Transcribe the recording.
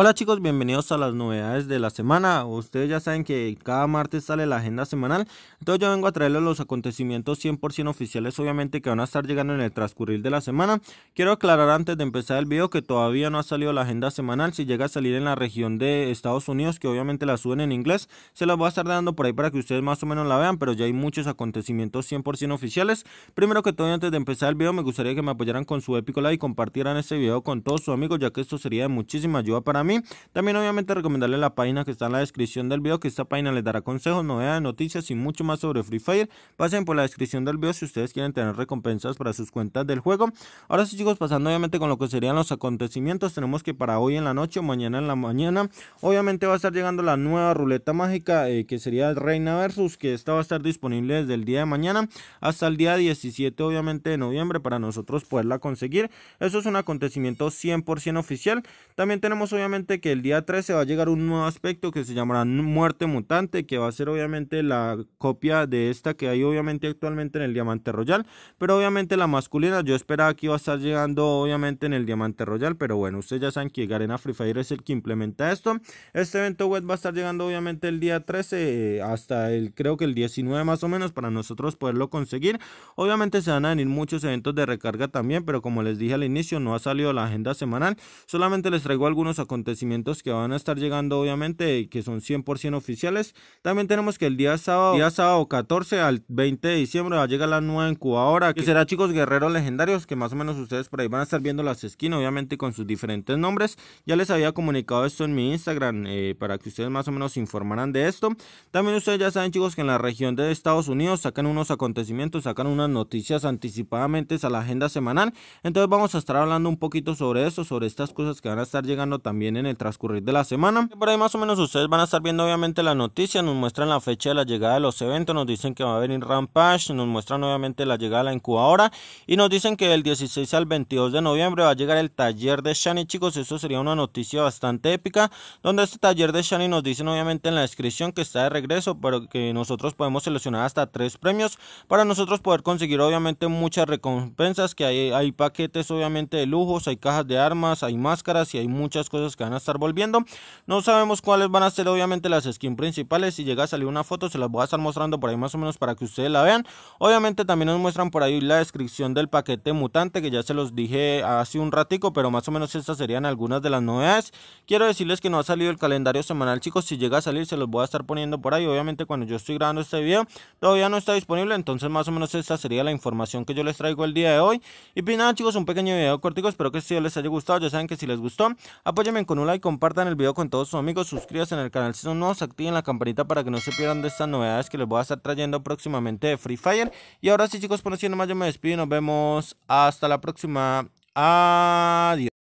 Hola chicos, bienvenidos a las novedades de la semana. Ustedes ya saben que cada martes sale la agenda semanal. Entonces yo vengo a traerles los acontecimientos 100% oficiales, obviamente que van a estar llegando en el transcurrir de la semana. Quiero aclarar antes de empezar el video que todavía no ha salido la agenda semanal. Si llega a salir en la región de Estados Unidos, que obviamente la suben en inglés, se las voy a estar dando por ahí para que ustedes más o menos la vean, pero ya hay muchos acontecimientos 100% oficiales. Primero que todo, antes de empezar el video, me gustaría que me apoyaran con su épico like y compartieran este video con todos sus amigos, ya que esto sería de muchísima ayuda para mí. También obviamente recomendarle la página que está en la descripción del video, que esta página les dará consejos, novedades, noticias y mucho más sobre Free Fire. Pasen por la descripción del video si ustedes quieren tener recompensas para sus cuentas del juego. Ahora sí chicos, pasando obviamente con lo que serían los acontecimientos, tenemos que para hoy en la noche o mañana en la mañana, obviamente va a estar llegando la nueva ruleta mágica eh, que sería Reina versus, que esta va a estar disponible desde el día de mañana hasta el día 17 obviamente de noviembre para nosotros poderla conseguir. Eso es un acontecimiento 100% oficial. También tenemos obviamente que el día 13 va a llegar un nuevo aspecto que se llamará Muerte Mutante, que va a ser obviamente la copia de esta que hay obviamente actualmente en el Diamante Royal, pero obviamente la masculina, yo esperaba que iba a estar llegando obviamente en el Diamante Royal, pero bueno, ustedes ya saben que Garena Free Fire es el que implementa esto. Este evento web va a estar llegando obviamente el día 13 eh, hasta el creo que el 19 más o menos para nosotros poderlo conseguir. Obviamente se van a venir muchos eventos de recarga también, pero como les dije al inicio, no ha salido la agenda semanal. Solamente les traigo algunos acontecimientos acontecimientos que van a estar llegando obviamente, que son 100% oficiales. También tenemos que el día sábado, día sábado 14 al 20 de diciembre va a llegar la nueva incubadora, que será chicos guerreros legendarios, que más o menos ustedes por ahí van a estar viendo las esquinas, obviamente con sus diferentes nombres. Ya les había comunicado esto en mi Instagram eh, para que ustedes más o menos se informaran de esto. También ustedes ya saben chicos que en la región de Estados Unidos sacan unos acontecimientos, sacan unas noticias anticipadamente a la agenda semanal. Entonces vamos a estar hablando un poquito sobre eso, sobre estas cosas que van a estar llegando también en el transcurrir de la semana. Por ahí más o menos ustedes van a estar viendo obviamente la noticia nos muestran la fecha de la llegada de los eventos, nos dicen que va a venir Rampage, nos muestran obviamente la llegada de la incubadora y nos dicen que del 16 al 22 de noviembre va a llegar el taller de Shani, chicos, eso sería una noticia bastante épica, donde este taller de Shani nos dicen obviamente en la descripción que está de regreso, pero que nosotros podemos seleccionar hasta tres premios para nosotros poder conseguir obviamente muchas recompensas, que hay, hay paquetes obviamente de lujos, hay cajas de armas, hay máscaras y hay muchas cosas que van a estar volviendo. No sabemos cuáles van a ser obviamente las skins principales. Si llega a salir una foto se las voy a estar mostrando por ahí más o menos para que ustedes la vean. Obviamente también nos muestran por ahí la descripción del paquete mutante que ya se los dije hace un ratico. Pero más o menos estas serían algunas de las novedades. Quiero decirles que no ha salido el calendario semanal chicos. Si llega a salir se los voy a estar poniendo por ahí. Obviamente cuando yo estoy grabando este video todavía no está disponible. Entonces más o menos esta sería la información que yo les traigo el día de hoy. Y pues nada chicos un pequeño video cortico. Espero que este les haya gustado. Ya saben que si les gustó apóyenme con un like, compartan el video con todos sus amigos, suscríbanse en el canal si son nuevos, activen la campanita para que no se pierdan de estas novedades que les voy a estar trayendo próximamente de Free Fire. Y ahora sí chicos, por no más yo me despido y nos vemos hasta la próxima. Adiós.